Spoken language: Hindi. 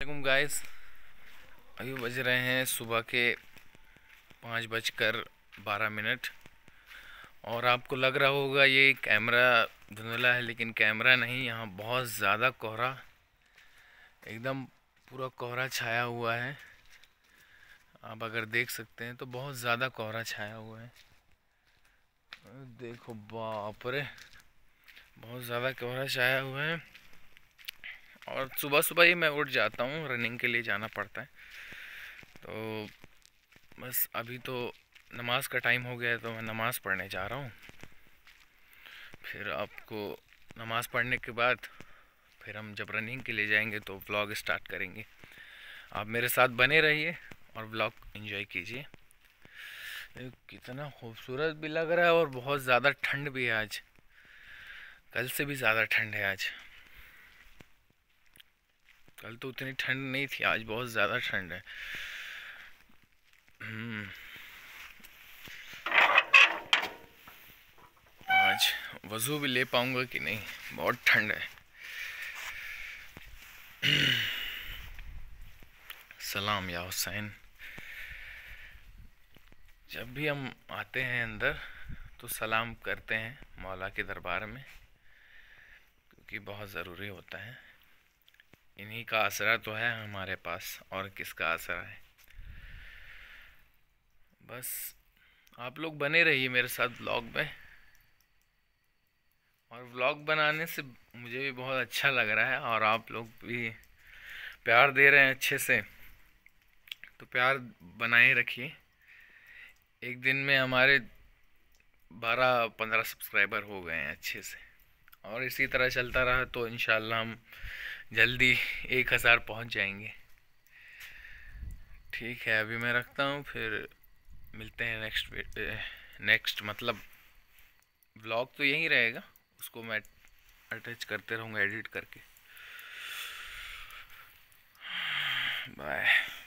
वालेकुम गाइस अभी बज रहे हैं सुबह के पाँच बजकर बारह मिनट और आपको लग रहा होगा ये कैमरा धुंधला है लेकिन कैमरा नहीं यहाँ बहुत ज़्यादा कोहरा एकदम पूरा कोहरा छाया हुआ है आप अगर देख सकते हैं तो बहुत ज़्यादा कोहरा छाया हुआ है देखो बाप रे बहुत ज़्यादा कोहरा छाया हुआ है और सुबह सुबह ही मैं उठ जाता हूँ रनिंग के लिए जाना पड़ता है तो बस अभी तो नमाज का टाइम हो गया है तो मैं नमाज़ पढ़ने जा रहा हूँ फिर आपको नमाज़ पढ़ने के बाद फिर हम जब रनिंग के लिए जाएंगे तो व्लॉग स्टार्ट करेंगे आप मेरे साथ बने रहिए और व्लॉग इन्जॉय कीजिए कितना खूबसूरत भी लग रहा है और बहुत ज़्यादा ठंड भी है आज कल से भी ज़्यादा ठंड है आज कल तो उतनी ठंड नहीं थी आज बहुत ज़्यादा ठंड है हम्म। आज वज़ू भी ले पाऊंगा कि नहीं बहुत ठंड है सलाम या हुसैन जब भी हम आते हैं अंदर तो सलाम करते हैं मौला के दरबार में क्योंकि बहुत ज़रूरी होता है इन्हीं का आसरा तो है हमारे पास और किसका आसरा है बस आप लोग बने रहिए मेरे साथ व्लॉग में और व्लॉग बनाने से मुझे भी बहुत अच्छा लग रहा है और आप लोग भी प्यार दे रहे हैं अच्छे से तो प्यार बनाए रखिए एक दिन में हमारे बारह पंद्रह सब्सक्राइबर हो गए हैं अच्छे से और इसी तरह चलता रहा तो इन हम जल्दी एक हज़ार पहुँच जाएंगे ठीक है अभी मैं रखता हूँ फिर मिलते हैं नेक्स्ट नेक्स्ट मतलब ब्लॉग तो यहीं रहेगा उसको मैं अटैच करते रहूँगा एडिट करके बाय